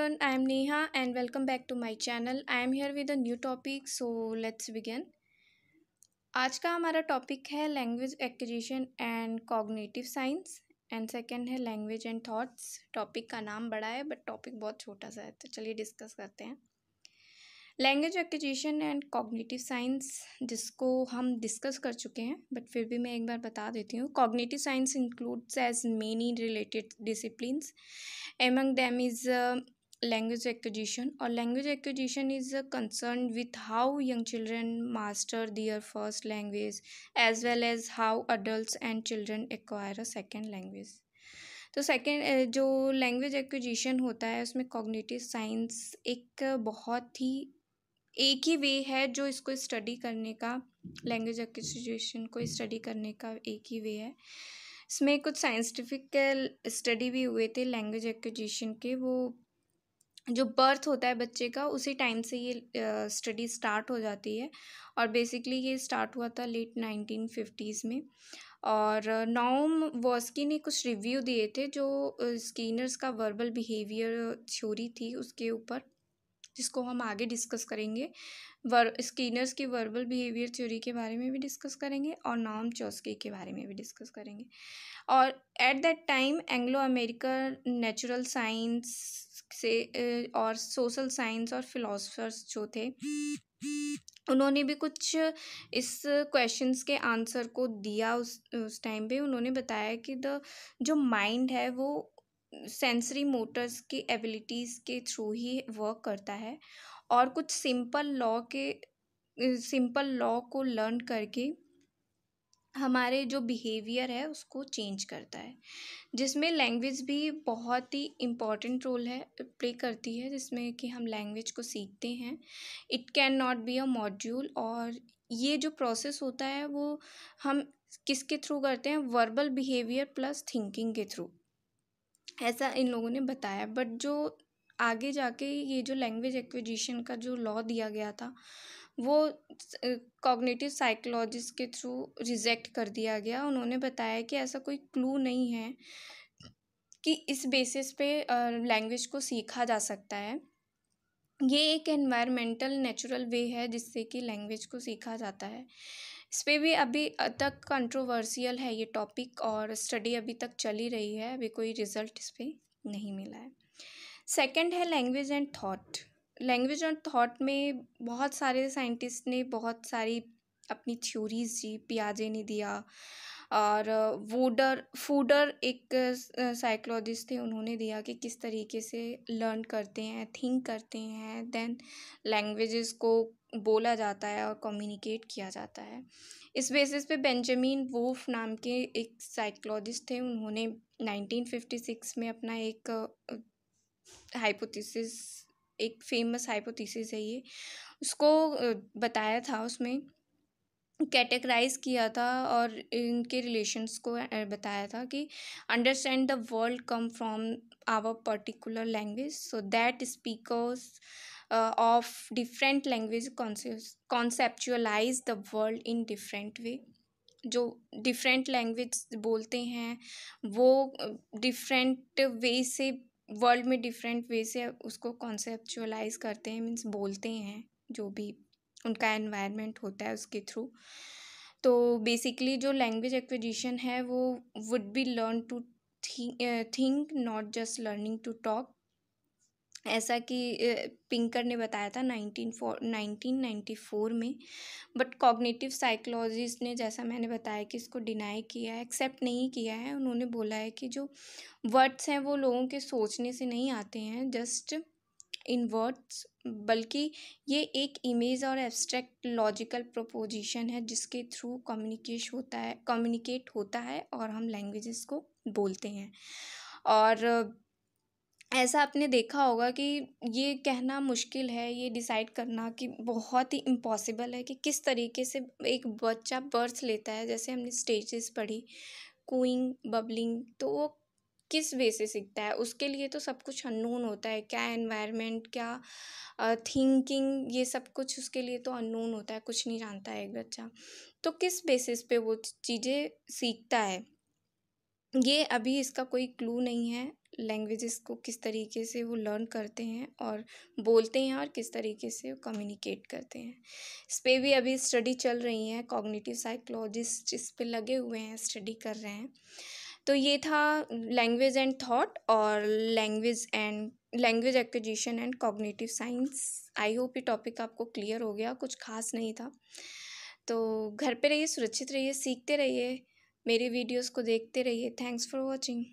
everyone i am neha and welcome back to my channel i am here with a new topic so let's begin आज का हमारा topic है language acquisition and cognitive science and second है language and thoughts topic का नाम बड़ा है but topic बहुत छोटा सा है तो चलिए डिस्कस करते हैं language acquisition and cognitive science जिसको हम डिस्कस कर चुके हैं बट फिर भी मैं एक बार बता देती हूँ cognitive science includes as many related discipline among them is language acquisition or language acquisition is a concern with how young children master their first language as well as how adults and children acquire a second language तो second जो language acquisition होता है उसमें cognitive science एक बहुत ही एक ही वे है जो इसको स्टडी करने का लैंग्वेज एक्विजिशन को स्टडी करने का एक ही वे है इसमें कुछ साइंटिफिक स्टडी भी हुए थे लैंग्वेज एक्विजिशन के वो जो बर्थ होता है बच्चे का उसी टाइम से ये स्टडी स्टार्ट हो जाती है और बेसिकली ये स्टार्ट हुआ था लेट नाइनटीन फिफ्टीज़ में और नॉम वॉस्की ने कुछ रिव्यू दिए थे जो स्कीनर्स का वर्बल बिहेवियर थ्योरी थी उसके ऊपर जिसको हम आगे डिस्कस करेंगे वर स्कीनर्स की वर्बल बिहेवियर थ्योरी के बारे में भी डिस्कस करेंगे और नॉम चौस्की के बारे में भी डिस्कस करेंगे और at that time Anglo American natural science से और सोशल साइंस और फिलोसफर्स जो थे उन्होंने भी कुछ इस क्वेश्चंस के आंसर को दिया उस उस टाइम पे उन्होंने बताया कि द जो माइंड है वो सेंसरी मोटर्स की एबिलिटीज़ के थ्रू ही वर्क करता है और कुछ सिंपल लॉ के सिंपल लॉ को लर्न करके हमारे जो बिहेवियर है उसको चेंज करता है जिसमें लैंग्वेज भी बहुत ही इम्पॉर्टेंट रोल है प्ले करती है जिसमें कि हम लैंग्वेज को सीखते हैं it can not be a module और ये जो प्रोसेस होता है वो हम किसके थ्रू करते हैं वर्बल बिहेवियर प्लस थिंकिंग के थ्रू ऐसा इन लोगों ने बताया बट जो आगे जाके ये जो लैंग्वेज एक्विजिशन का जो लॉ दिया गया था वो कॉग्निटिव साइकोलॉजिस्ट के थ्रू रिजेक्ट कर दिया गया उन्होंने बताया कि ऐसा कोई क्लू नहीं है कि इस बेसिस पे लैंग्वेज को सीखा जा सकता है ये एक एनवायरमेंटल नेचुरल वे है जिससे कि लैंग्वेज को सीखा जाता है इस पर भी अभी तक कंट्रोवर्सियल है ये टॉपिक और स्टडी अभी तक चली रही है अभी कोई रिजल्ट इस पर नहीं मिला है सेकंड है language and thought language and thought में बहुत सारे साइंटिस्ट ने बहुत सारी अपनी थ्योरीज दी पियाजे ने दिया और वूडर फूडर एक साइकोलॉजिस्ट थे उन्होंने दिया कि किस तरीके से लर्न करते हैं थिंक करते हैं देन लैंग्वेजेस को बोला जाता है और कम्युनिकेट किया जाता है इस बेसिस पे बेंजामिन वोफ नाम के एक साइकोलॉजिस्ट थे उन्होंने 1956 में अपना एक हाइपोथेसिस एक फेमस हाइपोथेसिस है ये उसको बताया था उसमें कैटेगराइज़ किया था और इनके रिलेशंस को बताया था कि understand the world come from our particular language so that speakers of different language conceptualise the world in different way जो डिफरेंट लैंग्वेज बोलते हैं वो डिफरेंट वे से वर्ल्ड में डिफरेंट वे से उसको कॉन्सेप्चुअलाइज करते हैं मीन्स बोलते हैं जो भी उनका एनवायरनमेंट होता है उसके थ्रू तो बेसिकली जो लैंग्वेज एक्विजिशन है वो would be learn to think not just learning to talk ऐसा कि पिंकर eh, ने बताया था nineteen four nineteen ninety four में बट कॉग्निटिव साइकोलॉजिस्ट ने जैसा मैंने बताया कि इसको डिनाई किया है एक्सेप्ट नहीं किया है उन्होंने बोला है कि जो वर्ड्स हैं वो लोगों के सोचने से नहीं आते हैं जस्ट इन वर्ड्स बल्कि ये एक इमेज और एब्स्ट्रैक्ट लॉजिकल प्रपोजिशन है जिसके थ्रू कम्युनिकेश होता है कम्युनिकेट होता है और हम लैंग्वेजेस को बोलते हैं और ऐसा आपने देखा होगा कि ये कहना मुश्किल है ये डिसाइड करना कि बहुत ही इम्पॉसिबल है कि किस तरीके से एक बच्चा बर्थ लेता है जैसे हमने स्टेजेस पढ़ी कूइंग बबलिंग तो वो किस वे से सीखता है उसके लिए तो सब कुछ अननोन होता है क्या एनवायरनमेंट क्या थिंकिंग ये सब कुछ उसके लिए तो अननोन होता है कुछ नहीं जानता है एक बच्चा तो किस बेसिस पे वो चीज़ें सीखता है ये अभी इसका कोई क्लू नहीं है लैंग्वेजेस को किस तरीके से वो लर्न करते हैं और बोलते हैं और किस तरीके से वो कम्युनिकेट करते हैं इस पर भी अभी स्टडी चल रही है कॉग्निटिव साइकोलॉजिस्ट इस पर लगे हुए हैं स्टडी कर रहे हैं तो ये था लैंग्वेज एंड थॉट और language and language acquisition and cognitive science I hope ये टॉपिक आपको क्लियर हो गया कुछ खास नहीं था तो घर पे रहिए सुरक्षित रहिए सीखते रहिए मेरे वीडियोस को देखते रहिए थैंक्स फॉर वाचिंग